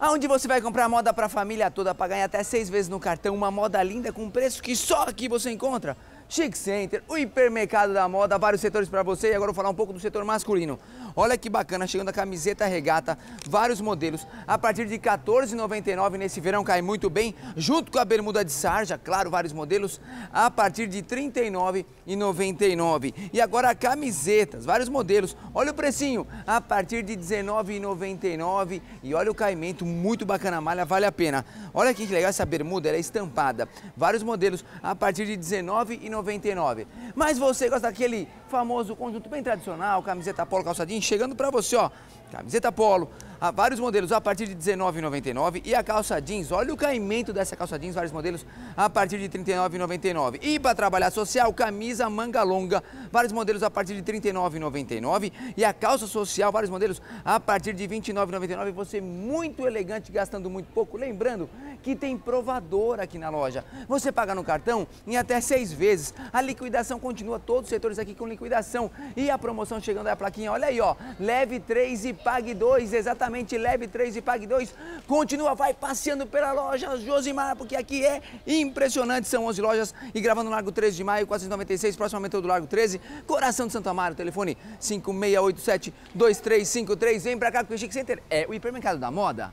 Aonde você vai comprar moda para a família toda, para ganhar até seis vezes no cartão, uma moda linda com preço que só aqui você encontra. Chic Center, o hipermercado da moda, vários setores para você. E agora eu vou falar um pouco do setor masculino. Olha que bacana, chegando a camiseta regata, vários modelos. A partir de R$ 14,99 nesse verão cai muito bem, junto com a bermuda de sarja, claro, vários modelos, a partir de R$ 39,99. E agora camisetas, vários modelos. Olha o precinho, a partir de R$ 19,99. E olha o caimento, muito bacana a malha, vale a pena. Olha que legal essa bermuda, ela é estampada. Vários modelos, a partir de R$ 19,99. Mas você gosta daquele famoso conjunto bem tradicional, camiseta polo, calçadinho, chegando para você, ó. Camiseta polo, Há vários modelos a partir de R$19,99 e a calça jeans, olha o caimento dessa calça jeans, vários modelos a partir de R$39,99. E para trabalhar social, camisa manga longa, vários modelos a partir de R$39,99 e a calça social, vários modelos a partir de R$29,99. Você muito elegante, gastando muito pouco. Lembrando que tem provador aqui na loja. Você paga no cartão em até seis vezes. A liquidação continua, todos os setores aqui com liquidação. E a promoção chegando à plaquinha, olha aí, ó, leve três e pague dois, exatamente completamente leve 3 e pague 2. Continua, vai passeando pela loja Josimar, porque aqui é impressionante. São 11 lojas e gravando no Largo 13 de Maio, 496, próximo aumentou do Largo 13, Coração de Santo Amaro, telefone 5687-2353. Vem pra cá, com o Chique Center é o hipermercado da moda.